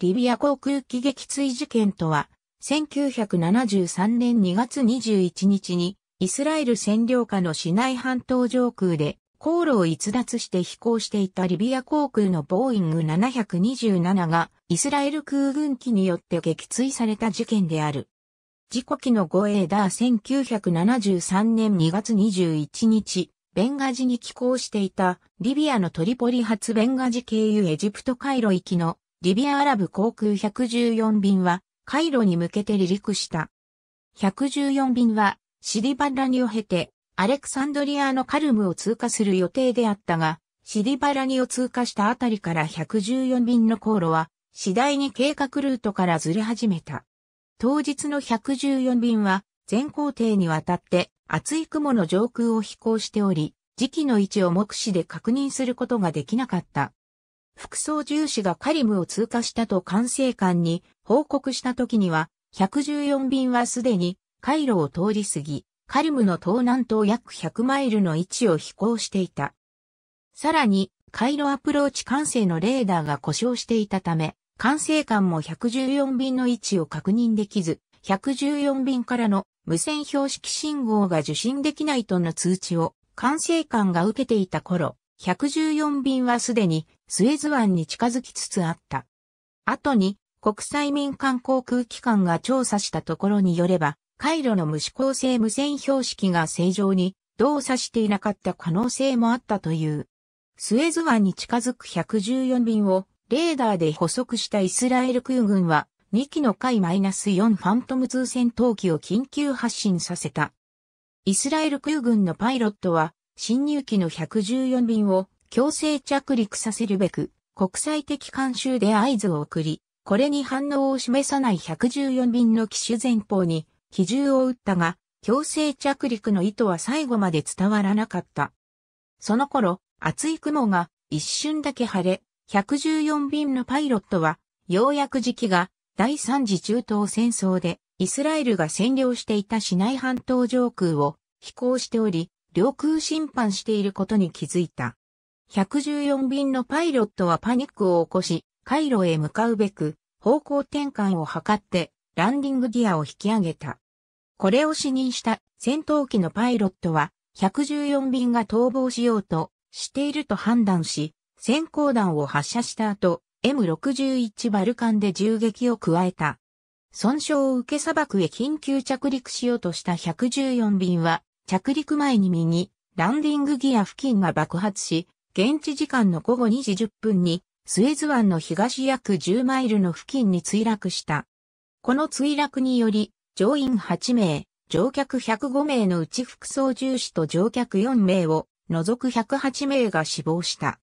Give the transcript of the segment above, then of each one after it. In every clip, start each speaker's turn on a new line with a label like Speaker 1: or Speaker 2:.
Speaker 1: リビア航空機撃墜事件とは、1973年2月21日に、イスラエル占領下のシナイ半島上空で、航路を逸脱して飛行していたリビア航空のボーイング727が、イスラエル空軍機によって撃墜された事件である。事故機の護衛だ1973年2月21日、ベンガジに寄港していたリビアのトリポリ発ベンガジ経由エジプトカイロ行きのリビアアラブ航空114便は、カイロに向けて離陸した。114便は、シリバラニを経て、アレクサンドリアのカルムを通過する予定であったが、シリバラニを通過したあたりから114便の航路は、次第に計画ルートからずれ始めた。当日の114便は、全行程にわたって厚い雲の上空を飛行しており、時期の位置を目視で確認することができなかった。副操縦士がカリムを通過したと管制官に報告した時には、114便はすでに回路を通り過ぎ、カリムの東南東約100マイルの位置を飛行していた。さらに、回路アプローチ管制のレーダーが故障していたため、管制官も114便の位置を確認できず、114便からの無線標識信号が受信できないとの通知を管制官が受けていた頃、114便はすでにスエズ湾に近づきつつあった。後に国際民間航空機関が調査したところによれば、回路の無指向性無線標識が正常に動作していなかった可能性もあったという。スエズ湾に近づく114便をレーダーで捕捉したイスラエル空軍は2機の回 -4 ファントム2戦闘機を緊急発進させた。イスラエル空軍のパイロットは侵入機の114便を強制着陸させるべく、国際的慣習で合図を送り、これに反応を示さない114便の機種前方に機銃を撃ったが、強制着陸の意図は最後まで伝わらなかった。その頃、厚い雲が一瞬だけ晴れ、114便のパイロットは、ようやく時期が第三次中東戦争でイスラエルが占領していたシナイ半島上空を飛行しており、領空侵犯していることに気づいた。114便のパイロットはパニックを起こし、回路へ向かうべく、方向転換を図って、ランディングギアを引き上げた。これを視認した戦闘機のパイロットは、114便が逃亡しようとしていると判断し、先行弾を発射した後、M61 バルカンで銃撃を加えた。損傷を受け砂漠へ緊急着陸しようとした114便は、着陸前に右、ランディングギア付近が爆発し、現地時間の午後2時10分に、スエズ湾の東約10マイルの付近に墜落した。この墜落により、乗員8名、乗客105名のうち副操縦士と乗客4名を除く108名が死亡した。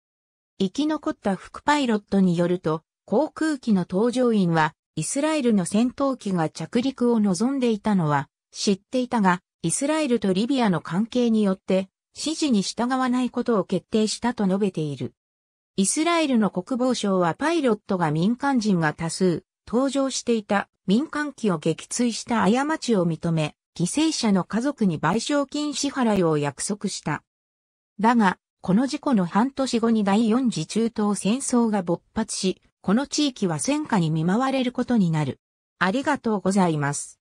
Speaker 1: 生き残った副パイロットによると、航空機の搭乗員は、イスラエルの戦闘機が着陸を望んでいたのは知っていたが、イスラエルとリビアの関係によって指示に従わないことを決定したと述べている。イスラエルの国防省はパイロットが民間人が多数、登場していた民間機を撃墜した過ちを認め、犠牲者の家族に賠償金支払いを約束した。だが、この事故の半年後に第四次中東戦争が勃発し、この地域は戦火に見舞われることになる。ありがとうございます。